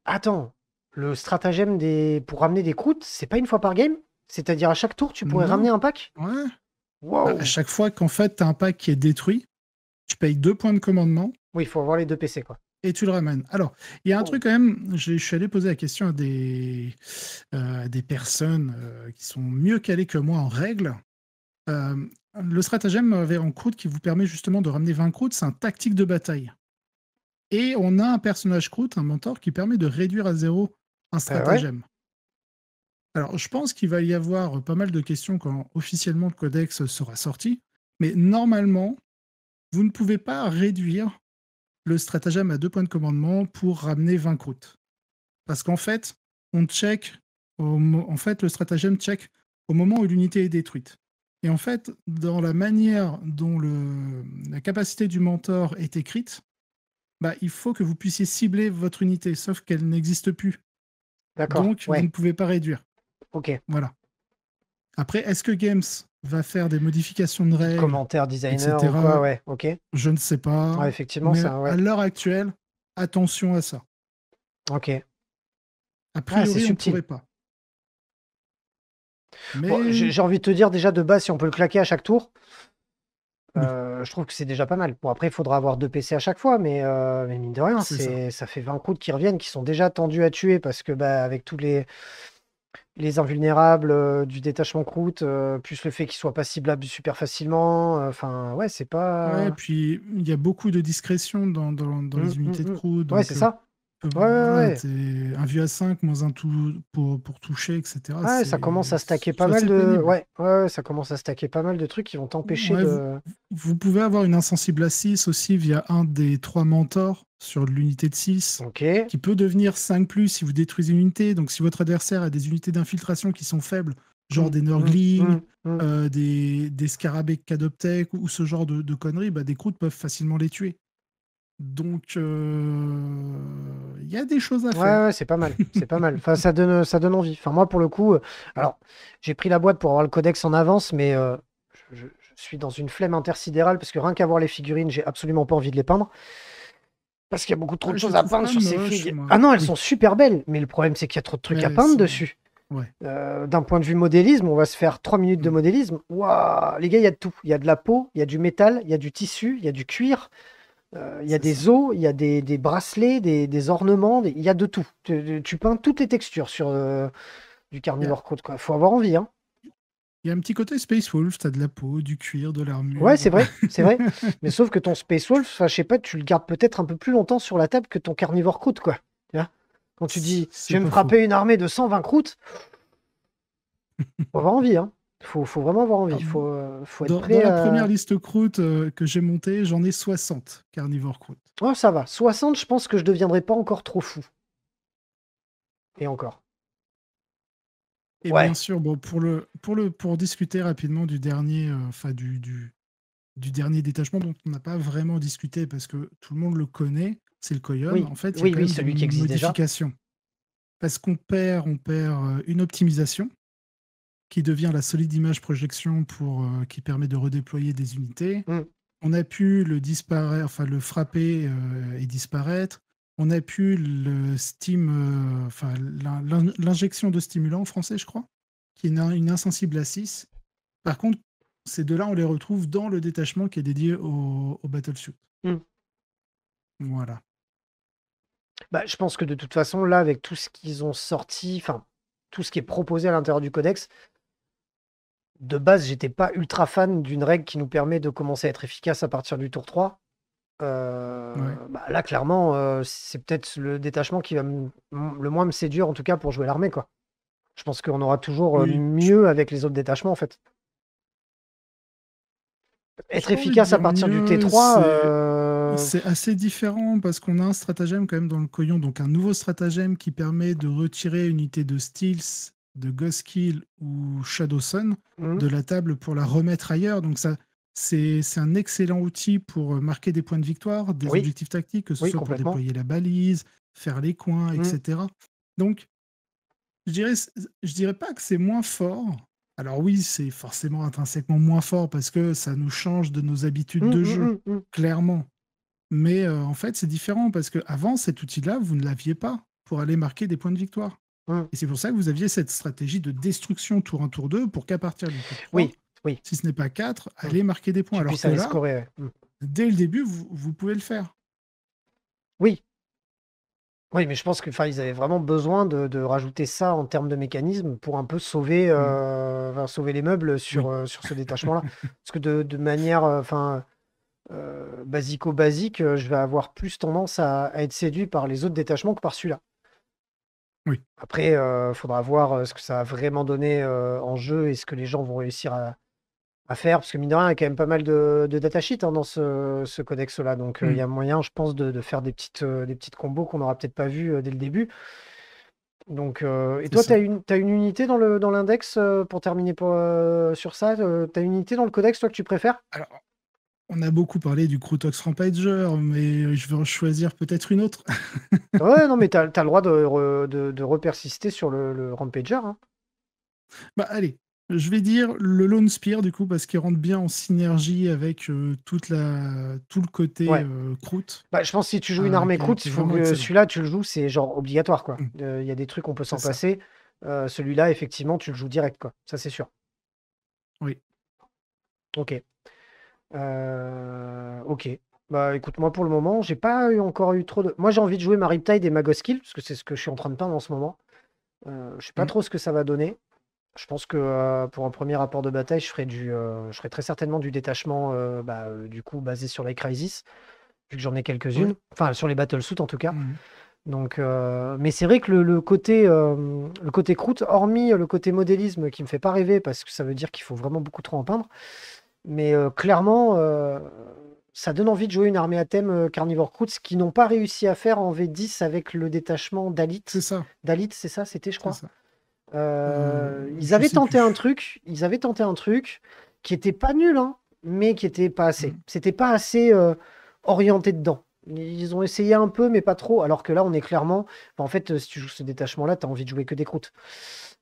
Speaker 2: Attends,
Speaker 1: le stratagème des... pour ramener des croûtes, c'est pas une fois par game C'est-à-dire à chaque tour, tu pourrais ramener un pack Ouais.
Speaker 2: Bah, à chaque fois qu'en fait, tu as un pack qui est détruit, tu payes deux points de commandement.
Speaker 1: Oui, il faut avoir les deux PC,
Speaker 2: quoi. Et tu le ramènes. Alors, il y a un oh. truc quand même, je, suis allé poser la question à des, euh, des personnes euh, qui sont mieux calées que moi en règle. Euh, le stratagème vers en croûte qui vous permet justement de ramener 20 croûtes, c'est un tactique de bataille. Et on a un personnage croûte, un mentor, qui permet de réduire à zéro un ah stratagème. alors, je pense qu'il va y avoir pas mal de questions quand officiellement le codex sera sorti, mais normalement, vous ne pouvez pas réduire le stratagème à deux points de commandement pour ramener 20 croûtes. Parce qu'en fait, on check, en fait, le stratagème check au moment où l'unité est détruite. Et en fait, dans la manière dont le, la capacité du mentor est écrite, bah, il faut que vous puissiez cibler votre unité, sauf qu'elle n'existe plus. Donc, vous ne pouvez pas réduire. Ok. Voilà. Après, est-ce que Games va faire des modifications de règles. Commentaire designer etc. ok. Je ne sais pas. effectivement, à l'heure actuelle, attention à ça. Ok. Après, ah, on ne pourrait pas. J'ai
Speaker 1: envie de te dire déjà de base, si on peut le claquer à chaque tour, euh, je trouve que c'est déjà pas mal. Bon, après, il faudra avoir deux PC à chaque fois, mais, euh, mine de rien, ça. fait 20 coups qui reviennent, qui sont déjà tendus à tuer parce que, bah, avec tous les les invulnérables euh, du détachement croûte, euh, plus le fait qu'ils soient pas ciblables super facilement. Euh, enfin, ouais, c'est pas. Ouais,
Speaker 2: puis il y a beaucoup de discrétion dans, mmh, les mmh, unités de croûte. Mmh. ouais, c'est ça. Ouais, Un vieux à 5, moins un tout pour, pour toucher, etc. ça commence à stacker pas mal de.
Speaker 1: Ouais, ça commence à stacker pas mal de trucs qui vont
Speaker 2: t'empêcher de. Vous, pouvez avoir une insensible à 6 aussi via un des trois mentors sur l'unité de 6. Qui peut devenir 5 plus si vous détruisez une unité. Donc si votre adversaire a des unités d'infiltration qui sont faibles, genre mm, des mm, Nurglings, mm, euh, des, des Scarabées Cadoptech ou, ce genre de, de conneries, bah, des croûtes peuvent facilement les tuer. Donc, euh, il y a des choses à faire. Ouais, c'est pas mal. C'est pas mal. (laughs) Enfin, ça donne, ça donne envie.
Speaker 1: Enfin, moi, pour le coup, euh, alors, j'ai pris la boîte pour avoir le codex en avance, mais euh, je, suis dans une flemme intersidérale parce que rien qu'à voir les figurines, j'ai absolument pas envie de les peindre. Parce qu'il y a beaucoup trop de ah, choses à peindre sur ces figues. Ah non, elles sont super belles, mais le problème, c'est qu'il y a trop de trucs à peindre dessus. D'un point de vue modélisme, on va se faire 3 minutes de mm. modélisme. Waouh, les gars, il y a de tout. Il y a de la peau, il y a du métal, il y a du tissu, il y a du cuir, euh, il y a des os, il y a des, bracelets, des, ornements, il y a de tout. Tu, peins toutes les textures sur euh, du carnivore croûte, Il faut avoir envie. Hein. Il y a un petit côté Space Wolf, as de la peau, du cuir, de l'armure. Ouais, c'est vrai, (laughs) c'est vrai. Mais sauf que ton Space Wolf, je sais pas, tu le gardes peut-être un peu plus longtemps sur la table que ton carnivore croûte, quoi. Quand tu dis, je vais me frapper une armée de 120 croûtes, on va envie, hein. Faut, faut vraiment avoir envie. Ah faut, euh, la première
Speaker 2: liste croûte euh, que j'ai montée, j'en ai 60 carnivores croûte. Oh, ça va. 60,
Speaker 1: je pense que je ne deviendrai pas encore trop fou. Et encore.
Speaker 2: Et bien sûr, bon, pour, discuter rapidement du dernier, euh, du, dernier détachement dont on n'a pas vraiment discuté parce que tout le monde le connaît, c'est le Coyote. En fait, oui, celui qui existe Déjà. Parce qu'on perd, on perd une optimisation qui devient la solide image projection pour, euh, qui permet de redéployer des unités. Mm. On a pu le, enfin, le frapper euh, et disparaître. On a pu le steam, euh, enfin, l'injection de stimulant en français, je crois, qui est une, insensible à 6. Par contre, ces deux-là, on les retrouve dans le détachement qui est dédié au, au suit. Mm. Voilà.
Speaker 1: Bah, je pense que de toute façon, là, avec tout ce qu'ils ont sorti, enfin, tout ce qui est proposé à l'intérieur du codex, de base, j'étais pas ultra fan d'une règle qui nous permet de commencer à être efficace à partir du tour 3. Euh, bah, là, clairement, euh, c'est peut-être le détachement qui va le moins me séduire, en tout cas pour jouer l'armée. quoi. Je pense qu'on aura toujours euh, mieux avec les autres détachements, en fait.
Speaker 2: Être efficace à partir du T3. C'est assez différent parce qu'on a un stratagème quand même dans le coyon, donc un nouveau stratagème qui permet de retirer une unité de Steels de Kill ou Shadow Sun mhm. de la table pour la remettre ailleurs. Donc ça, c'est un excellent outil pour euh, marquer des points de victoire, des objectifs tactiques, que ce soit pour déployer la balise, faire les coins, mhm. etc. Donc, je dirais, je dirais pas que c'est moins fort. Alors oui, c'est forcément intrinsèquement moins fort parce que ça nous change de nos habitudes mmh, de mmh, jeu, mmh, clairement. Mais euh, en fait, c'est différent parce que avant cet outil-là, vous ne l'aviez pas pour aller marquer des points de victoire. Mm. Et c'est pour ça que vous aviez cette stratégie de destruction tour 1, tour 2, pour qu'à partir du tour oui, oui. si ce n'est pas 4, mm. allez marquer des points. Alors que mm. dès le début, vous, pouvez le faire.
Speaker 1: Oui. Oui, mais je pense qu'ils avaient vraiment besoin de, rajouter ça en termes de mécanisme pour un peu sauver, euh, sauver les meubles sur, euh, sur ce détachement-là. Parce que de, manière. Euh, enfin basico-basique, je vais avoir plus tendance à être séduit par les autres détachements que par celui-là. Après, il euh, faudra voir euh, ce que ça a vraiment donné euh, en jeu et ce que les gens vont réussir à, faire, parce que mine de rien, il y a quand même pas mal de, de datasheets hein, dans ce, codex-là. Donc, il y mmh. a moyen, je pense, de, faire des petites, petites combos qu'on n'aura peut-être pas vu dès le début. Donc, et toi, tu as une, as une unité dans l'index dans pour terminer sur ça Tu as une unité dans le codex, toi, que tu
Speaker 2: préfères on a beaucoup parlé du Croutox Rampager, mais je vais choisir peut-être une autre.
Speaker 1: (laughs) ouais, non, mais tu as le droit de, de, repersister sur le, le Rampager. Hein.
Speaker 2: Bah, allez, je vais dire le Lone Spear, du coup, parce qu'il rentre bien en synergie avec euh, toute la, tout le côté ouais. Euh, bah, je pense que si tu joues une euh, armée euh,
Speaker 1: celui-là, tu le joues, c'est genre obligatoire. quoi. Mm. Il y a des trucs, on peut s'en passer. celui-là, effectivement, tu le joues direct. quoi. Ça, c'est sûr. Oui. Ok. Euh, ok. Bah écoute, moi pour le moment, j'ai pas encore eu trop de. Moi j'ai envie de jouer ma Riptide et ma parce que c'est ce que je suis en train de peindre en ce moment. Euh, je sais pas mmh. trop ce que ça va donner. Je pense que euh, pour un premier rapport de bataille, je ferai, du, je ferai très certainement du détachement bah, du coup basé sur les Crisis, vu que j'en ai quelques-unes. Enfin, sur les Battlesuit en tout cas. Mmh. Donc, mais c'est vrai que le, côté, le côté croûte, hormis le côté modélisme qui me fait pas rêver parce que ça veut dire qu'il faut vraiment beaucoup trop en peindre, mais euh, clairement, euh, ça donne envie de jouer une armée à thème euh, Carnivore Croutz qui n'ont pas réussi à faire en V10 avec le détachement d'Alit. C'est ça. D'Alit, c'est ça, c'était, je crois. ils avaient tenté un truc, ils avaient tenté un truc qui était pas nul, hein, mais qui était pas assez. Mm. C'était pas assez orienté dedans. Ils ont essayé un peu, mais pas trop. Alors que là, on est clairement. Bah, en fait, si tu joues ce détachement-là, tu as envie de jouer que des croûtes.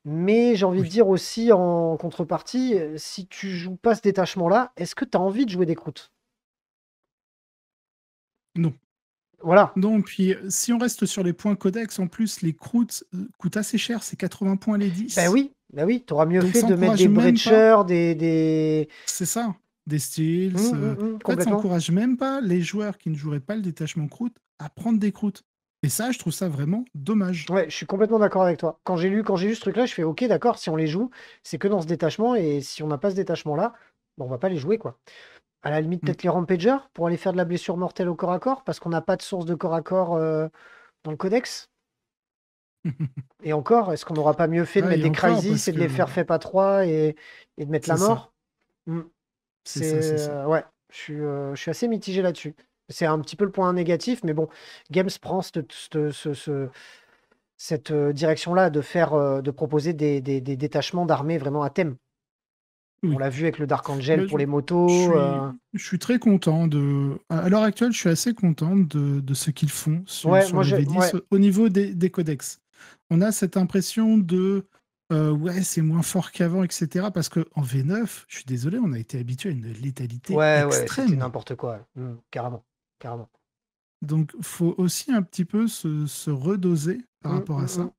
Speaker 1: Mais j'ai envie de dire aussi, en contrepartie, euh, si tu joues pas ce détachement-là, est-ce que tu as envie de jouer des croûtes
Speaker 2: Non. Voilà. Donc, puis euh, si on reste sur les points codex, en plus, les croûtes euh, coûtent assez cher, c'est 80 points les 10. Bah oui,
Speaker 1: bah oui, t'auras mieux fait de mettre des breachers,
Speaker 2: des, des... C'est ça des styles. Mmh, euh, mmh, mmh ça n'encourage même pas les joueurs qui ne joueraient pas le détachement croûte à prendre des croûtes. Et ça, je trouve ça vraiment dommage. Ouais, je suis complètement d'accord avec toi. Quand j'ai lu, quand j'ai lu ce truc-là, je
Speaker 1: fais OK, d'accord, si on les joue, c'est que dans ce détachement, et si on n'a pas ce détachement-là, bah, on va pas les jouer, quoi. À la limite, mm. peut-être les Rampagers pour aller faire de la blessure mortelle au corps à corps, parce qu'on n'a pas de source de corps à corps euh, dans le codex. (laughs) et encore, est-ce qu'on n'aura pas mieux fait de mettre des crises et de les faire fait pas 3 et, de mettre la mort mm. C'est euh, ouais, je suis, euh, je suis assez mitigé là-dessus. C'est un petit peu le point négatif, mais bon, Games prend cette, euh, direction-là de faire, de proposer des, détachements d'armées vraiment à thème. On l'a vu avec le Dark Angel pour les motos.
Speaker 2: Je suis, très content de. À l'heure actuelle, je suis assez content de, ce qu'ils font sur, le V10 au niveau des, des, codex. On a cette impression de euh, ouais, c'est moins fort qu'avant, etc. Parce que en V9, je suis désolé, on a été habitué à une létalité extrême. n'importe quoi, mmh, carrément, carrément. Donc, faut aussi un petit peu se, redoser par mmh, rapport à mmh, ça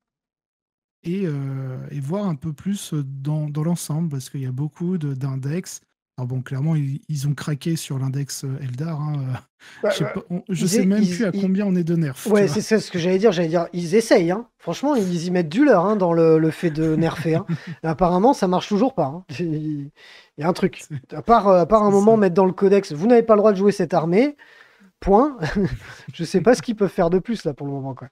Speaker 2: euh, et, voir un peu plus dans, dans l'ensemble, parce qu'il y a beaucoup d'index, alors ah bon, clairement, ils, ont craqué sur l'index euh, Eldar. Hein, euh, je, sais sais, même plus à combien on est de nerfs. Ouais, c'est
Speaker 1: ce que j'allais dire. J'allais dire, ils essayent. Hein. Franchement, ils y mettent du leur hein, dans le, fait de nerfer. (laughs) apparemment, ça marche toujours pas. Il y a un truc. Euh, à part, un moment mettre dans le codex, vous n'avez pas le droit de jouer cette armée. Point. (laughs) je sais pas ce qu'ils peuvent faire de plus là pour le moment. Quoi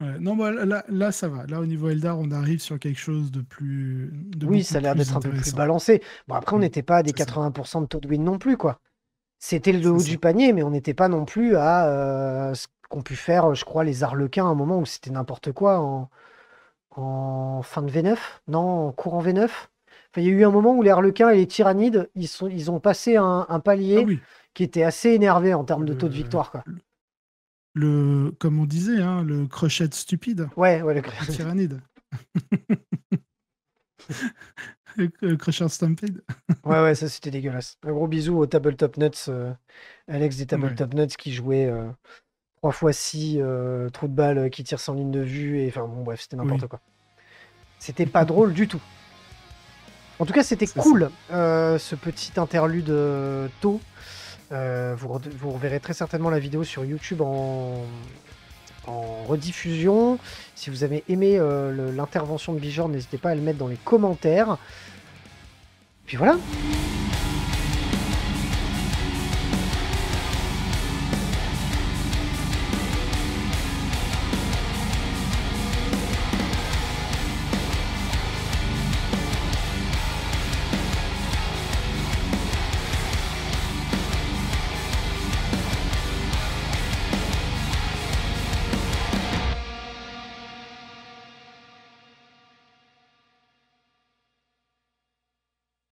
Speaker 2: non, bah, là, ça va. Là, au niveau Eldar, on arrive sur quelque chose de plus. De oui, ça a l'air d'être un peu plus balancé. Bon, après, on mm. n'était pas à des 80%
Speaker 1: de taux de win non plus, quoi. C'était le haut du panier, mais on n'était pas non plus à euh, ce qu'ont pu faire, je crois, les Arlequins à un moment où c'était n'importe quoi en... en, fin de V9, non, en courant V9. il y a eu un moment où les Arlequins et les Tyrannides, ils, sont, ils ont passé un, palier ah qui était assez énervé en termes de taux de victoire. Quoi
Speaker 2: le, comme on disait, hein, le crochet stupide. Ouais, ouais, le crochet. Tyrannide. (laughs) le crochet stampede.
Speaker 1: ouais, ouais, ça c'était dégueulasse. Un gros bisou au Tabletop Nuts, euh, Alex des Tabletop Nuts qui jouait euh, trois fois six, euh, de balle euh, qui tire sans ligne de vue. Et enfin, bon, bref, c'était n'importe quoi. C'était pas drôle du tout. En tout cas, c'était cool ce petit interlude tôt euh, vous, reverrez très certainement la vidéo sur YouTube en, rediffusion. Si vous avez aimé euh, l'intervention de Bijor, n'hésitez pas à le mettre dans les commentaires. Puis voilà.